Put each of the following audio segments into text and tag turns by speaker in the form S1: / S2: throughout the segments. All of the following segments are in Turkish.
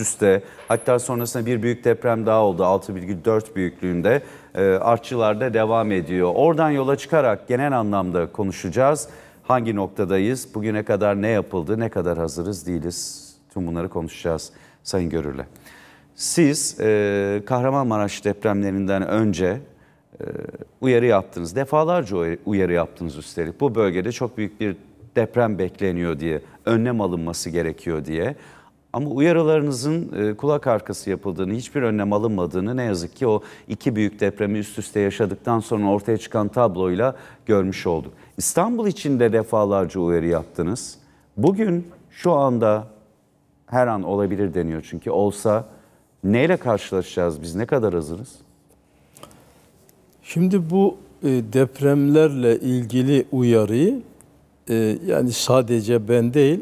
S1: üst üste hatta sonrasında bir büyük deprem daha oldu 6,4 büyüklüğünde e, da devam ediyor. Oradan yola çıkarak genel anlamda konuşacağız. Hangi noktadayız, bugüne kadar ne yapıldı, ne kadar hazırız değiliz tüm bunları konuşacağız Sayın Görürle. Siz e, Kahramanmaraş depremlerinden önce e, uyarı yaptınız. Defalarca uyarı yaptınız üstelik. Bu bölgede çok büyük bir deprem bekleniyor diye, önlem alınması gerekiyor diye. Ama uyarılarınızın e, kulak arkası yapıldığını, hiçbir önlem alınmadığını ne yazık ki o iki büyük depremi üst üste yaşadıktan sonra ortaya çıkan tabloyla görmüş olduk. İstanbul için de defalarca uyarı yaptınız. Bugün şu anda her an olabilir deniyor çünkü olsa neyle karşılaşacağız biz ne kadar hazırız?
S2: Şimdi bu e, depremlerle ilgili uyarıyı e, yani sadece ben değil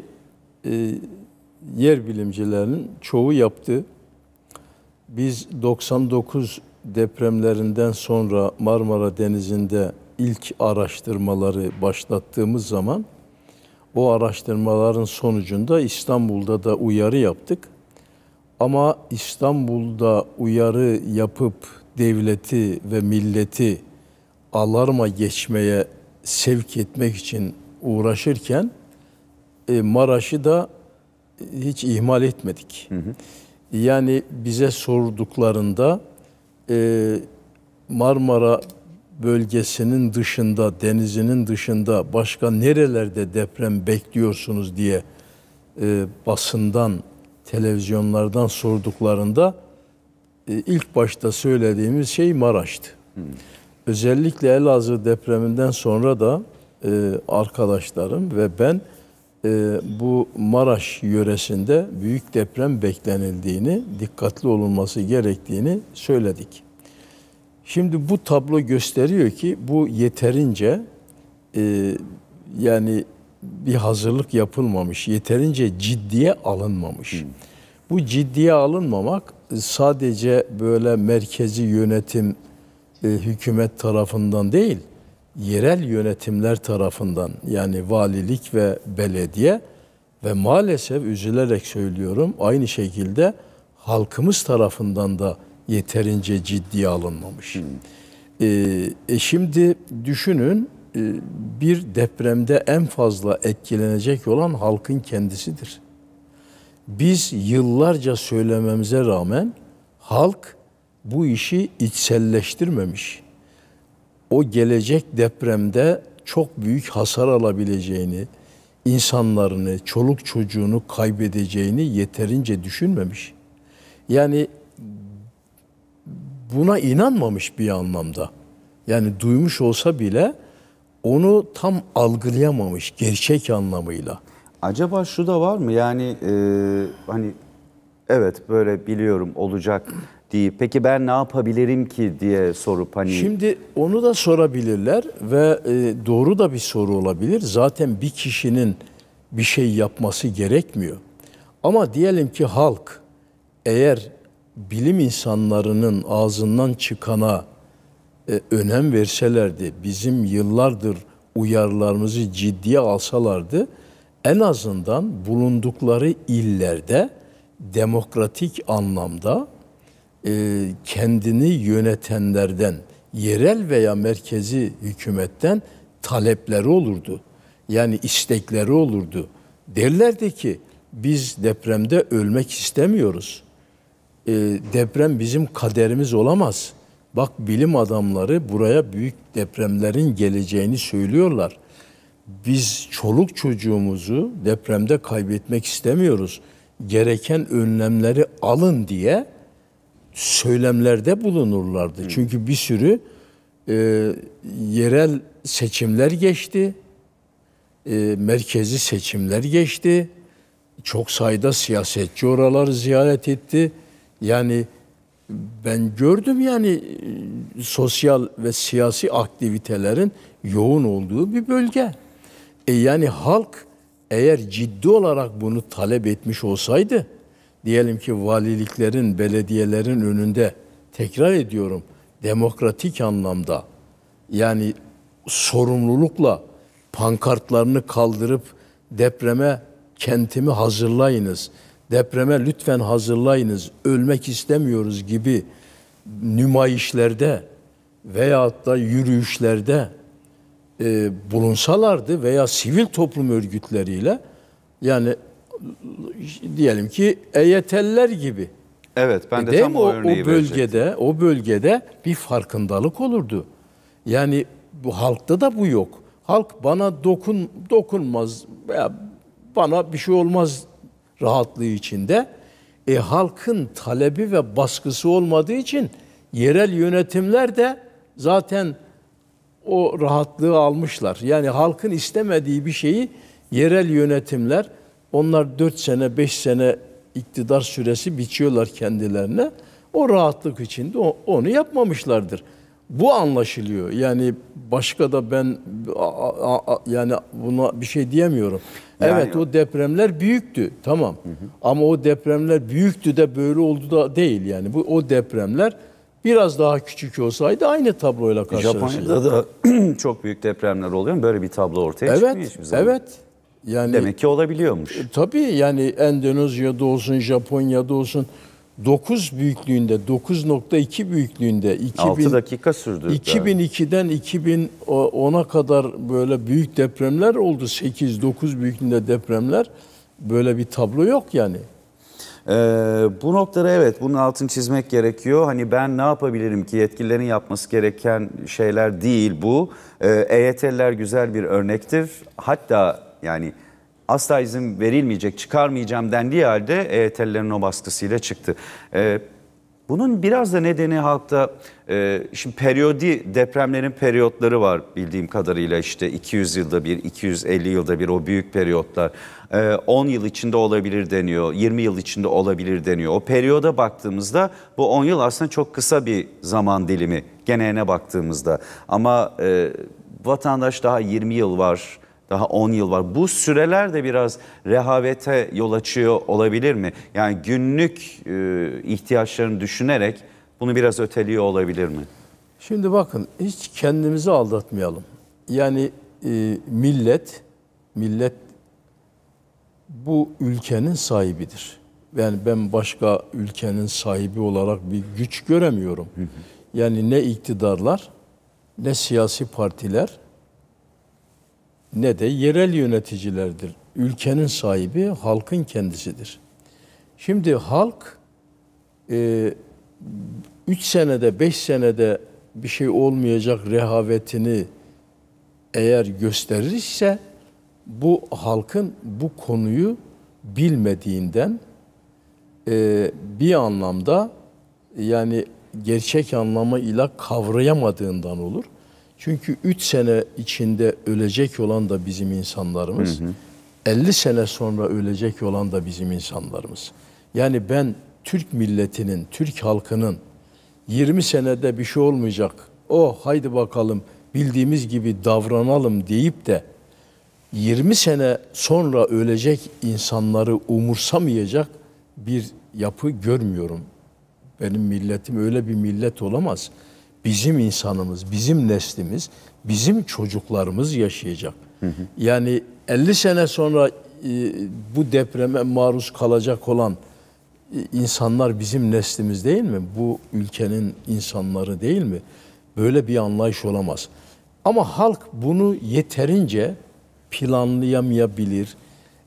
S2: yer bilimcilerinin çoğu yaptı. Biz 99 depremlerinden sonra Marmara Denizi'nde ilk araştırmaları başlattığımız zaman o araştırmaların sonucunda İstanbul'da da uyarı yaptık. Ama İstanbul'da uyarı yapıp devleti ve milleti alarma geçmeye sevk etmek için uğraşırken e, Maraş'ı da hiç ihmal etmedik. Hı hı. Yani bize sorduklarında e, Marmara bölgesinin dışında, denizinin dışında başka nerelerde deprem bekliyorsunuz diye e, basından, televizyonlardan sorduklarında e, ilk başta söylediğimiz şey Maraş'tı. Hmm. Özellikle Elazığ depreminden sonra da e, arkadaşlarım ve ben e, bu Maraş yöresinde büyük deprem beklenildiğini, dikkatli olunması gerektiğini söyledik. Şimdi bu tablo gösteriyor ki bu yeterince e, yani bir hazırlık yapılmamış, yeterince ciddiye alınmamış. Hı. Hmm. Bu ciddiye alınmamak sadece böyle merkezi yönetim e, hükümet tarafından değil, yerel yönetimler tarafından yani valilik ve belediye ve maalesef üzülerek söylüyorum aynı şekilde halkımız tarafından da yeterince ciddiye alınmamış. Hmm. E, e şimdi düşünün e, bir depremde en fazla etkilenecek olan halkın kendisidir. Biz yıllarca söylememize rağmen halk bu işi içselleştirmemiş o gelecek depremde çok büyük hasar alabileceğini, insanlarını, çoluk çocuğunu kaybedeceğini yeterince düşünmemiş. Yani buna inanmamış bir anlamda. Yani duymuş olsa bile onu tam algılayamamış gerçek anlamıyla. Acaba şu da var mı? Yani e, hani
S1: evet böyle biliyorum olacak deyip peki ben ne yapabilirim ki diye sorup hani...
S2: Şimdi onu da sorabilirler ve e, doğru da bir soru olabilir. Zaten bir kişinin bir şey yapması gerekmiyor. Ama diyelim ki halk eğer bilim insanlarının ağzından çıkana e, önem verselerdi, bizim yıllardır uyarılarımızı ciddiye alsalardı, en azından bulundukları illerde demokratik anlamda e, kendini yönetenlerden, yerel veya merkezi hükümetten talepleri olurdu. Yani istekleri olurdu. Derlerdi ki biz depremde ölmek istemiyoruz. E, deprem bizim kaderimiz olamaz. Bak bilim adamları buraya büyük depremlerin geleceğini söylüyorlar. Biz çoluk çocuğumuzu depremde kaybetmek istemiyoruz. Gereken önlemleri alın diye söylemlerde bulunurlardı. Hı. Çünkü bir sürü e, yerel seçimler geçti, e, merkezi seçimler geçti. Çok sayıda siyasetçi oraları ziyaret etti. Yani ben gördüm yani e, sosyal ve siyasi aktivitelerin yoğun olduğu bir bölge. E yani halk eğer ciddi olarak bunu talep etmiş olsaydı diyelim ki valiliklerin, belediyelerin önünde tekrar ediyorum demokratik anlamda yani sorumlulukla pankartlarını kaldırıp depreme kentimi hazırlayınız. Depreme lütfen hazırlayınız. Ölmek istemiyoruz gibi nümayişlerde veyahut da yürüyüşlerde e, bulunsalardı veya sivil toplum örgütleriyle yani diyelim ki EYT'liler gibi. Evet ben e de, de tam o, o örneği o bölgede verecektim. o bölgede bir farkındalık olurdu. Yani bu halkta da bu yok. Halk bana dokun dokunmaz veya bana bir şey olmaz rahatlığı içinde. E halkın talebi ve baskısı olmadığı için yerel yönetimler de zaten o rahatlığı almışlar. Yani halkın istemediği bir şeyi yerel yönetimler onlar dört sene, beş sene iktidar süresi biçiyorlar kendilerine. O rahatlık içinde onu yapmamışlardır. Bu anlaşılıyor. Yani başka da ben yani buna bir şey diyemiyorum. Yani. Evet o depremler büyüktü. Tamam. Hı hı. Ama o depremler büyüktü de böyle oldu da değil yani. Bu o depremler biraz daha küçük olsaydı aynı tabloyla karşılaşacaktık. Japonya'da da çok büyük depremler oluyor. Böyle bir tablo ortaya evet, çıkmıyor hiçbir zaman. Evet. Yani, Demek ki olabiliyormuş. E, tabii yani Endonezya'da olsun, Japonya'da olsun 9 büyüklüğünde, 9.2 büyüklüğünde 2000, 6 dakika sürdü. 2002'den 2010'a kadar böyle büyük depremler oldu. 8-9 büyüklüğünde depremler. Böyle bir tablo yok yani. Ee,
S1: bu noktada evet bunun altını çizmek gerekiyor. Hani ben ne yapabilirim ki yetkililerin yapması gereken şeyler değil bu. Ee, EYT'liler güzel bir örnektir. Hatta yani asla izin verilmeyecek, çıkarmayacağım dendiği halde EYT'lilerin o baskısıyla çıktı. E, bunun biraz da nedeni halkta e, şimdi periyodi depremlerin periyotları var bildiğim kadarıyla işte 200 yılda bir, 250 yılda bir o büyük periyotlar. E, 10 yıl içinde olabilir deniyor, 20 yıl içinde olabilir deniyor. O periyoda baktığımızda bu 10 yıl aslında çok kısa bir zaman dilimi geneline baktığımızda. Ama e, vatandaş daha 20 yıl var, daha 10 yıl var. Bu süreler de biraz rehavete yol açıyor olabilir mi? Yani günlük e, ihtiyaçlarını düşünerek bunu biraz öteliyor olabilir mi?
S2: Şimdi bakın hiç kendimizi aldatmayalım. Yani e, millet millet bu ülkenin sahibidir. Yani ben başka ülkenin sahibi olarak bir güç göremiyorum. Yani ne iktidarlar ne siyasi partiler ne de yerel yöneticilerdir. Ülkenin sahibi halkın kendisidir. Şimdi halk e, üç senede, beş senede bir şey olmayacak rehavetini eğer gösterirse bu halkın bu konuyu bilmediğinden e, bir anlamda yani gerçek anlamıyla kavrayamadığından olur. Çünkü 3 sene içinde ölecek olan da bizim insanlarımız. Hı hı. 50 sene sonra ölecek olan da bizim insanlarımız. Yani ben Türk milletinin, Türk halkının 20 senede bir şey olmayacak. Oh haydi bakalım bildiğimiz gibi davranalım deyip de 20 sene sonra ölecek insanları umursamayacak bir yapı görmüyorum. Benim milletim öyle bir millet olamaz bizim insanımız, bizim neslimiz, bizim çocuklarımız yaşayacak. Hı hı. Yani 50 sene sonra e, bu depreme maruz kalacak olan e, insanlar bizim neslimiz değil mi? Bu ülkenin insanları değil mi? Böyle bir anlayış olamaz. Ama halk bunu yeterince planlayamayabilir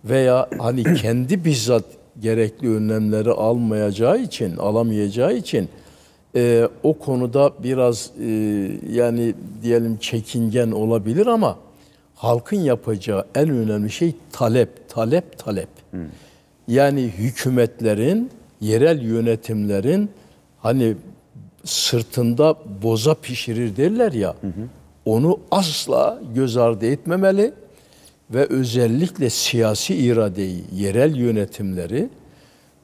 S2: veya hani kendi bizzat gerekli önlemleri almayacağı için, alamayacağı için e, o konuda biraz e, yani diyelim çekingen olabilir ama halkın yapacağı en önemli şey talep, talep, talep. Hmm. Yani hükümetlerin, yerel yönetimlerin hani sırtında boza pişirir derler ya. Hı Onu asla göz ardı etmemeli ve özellikle siyasi iradeyi, yerel yönetimleri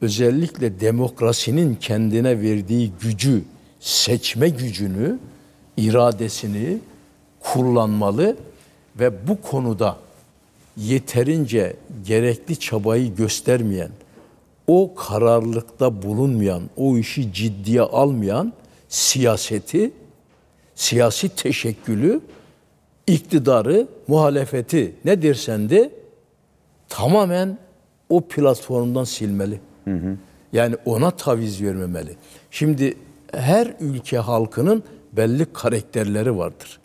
S2: özellikle demokrasinin kendine verdiği gücü, seçme gücünü, iradesini kullanmalı ve bu konuda yeterince gerekli çabayı göstermeyen, o kararlılıkta bulunmayan, o işi ciddiye almayan siyaseti, siyasi teşekkülü, iktidarı, muhalefeti ne dersen de tamamen o platformdan silmeli. Hı hı. Yani ona taviz vermemeli. Şimdi her ülke halkının belli karakterleri vardır.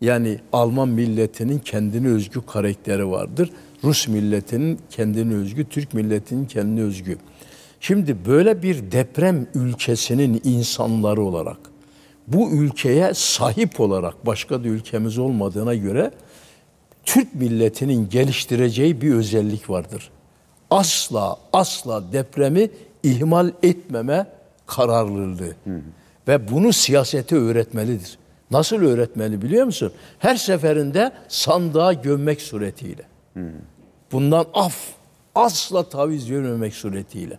S2: Yani Alman milletinin kendini özgü karakteri vardır. Rus milletinin kendini özgü, Türk milletinin kendini özgü. Şimdi böyle bir deprem ülkesinin insanları olarak bu ülkeye sahip olarak başka bir ülkemiz olmadığına göre Türk milletinin geliştireceği bir özellik vardır asla asla depremi ihmal etmeme kararlılığı. Hı hı. Ve bunu siyasete öğretmelidir. Nasıl öğretmeli biliyor musun? Her seferinde sandığa gömmek suretiyle. Hı hı. Bundan af asla taviz vermemek suretiyle.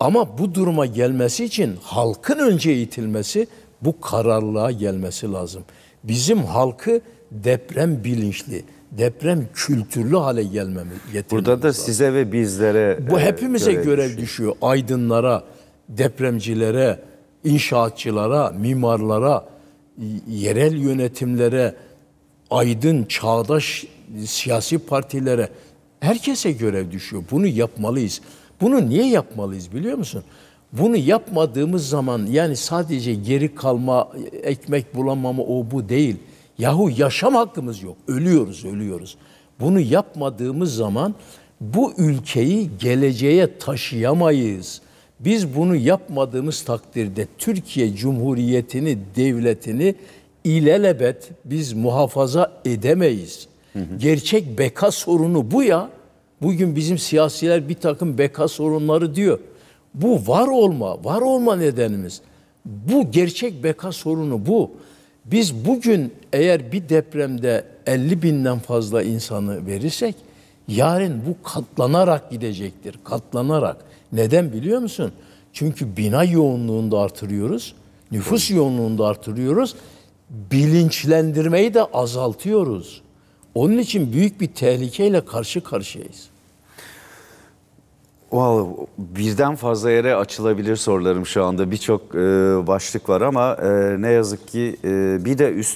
S2: Ama bu duruma gelmesi için halkın önce itilmesi, bu kararlılığa gelmesi lazım. Bizim halkı deprem bilinçli, deprem kültürlü hale gelmemi gelmemiz Burada da lazım. size ve bizlere bu e, hepimize görev, görev düşüyor. düşüyor. Aydınlara, depremcilere, inşaatçılara, mimarlara, yerel yönetimlere, aydın çağdaş e, siyasi partilere herkese görev düşüyor. Bunu yapmalıyız. Bunu niye yapmalıyız biliyor musun? Bunu yapmadığımız zaman yani sadece geri kalma, e, ekmek bulamama o bu değil. Yahu yaşam hakkımız yok. Ölüyoruz, ölüyoruz. Bunu yapmadığımız zaman bu ülkeyi geleceğe taşıyamayız. Biz bunu yapmadığımız takdirde Türkiye Cumhuriyeti'ni, devletini ilelebet biz muhafaza edemeyiz. Hı hı. Gerçek beka sorunu bu ya. Bugün bizim siyasiler bir takım beka sorunları diyor. Bu var olma, var olma nedenimiz. Bu gerçek beka sorunu bu. Biz bugün eğer bir depremde 50 binden fazla insanı verirsek yarın bu katlanarak gidecektir. Katlanarak. Neden biliyor musun? Çünkü bina yoğunluğunu da artırıyoruz. Nüfus yoğunluğunu da artırıyoruz. Bilinçlendirmeyi de azaltıyoruz. Onun için büyük bir tehlikeyle karşı karşıyayız.
S1: Vallahi birden fazla yere açılabilir sorularım şu anda. Birçok e, başlık var ama e, ne yazık ki e, bir de üstü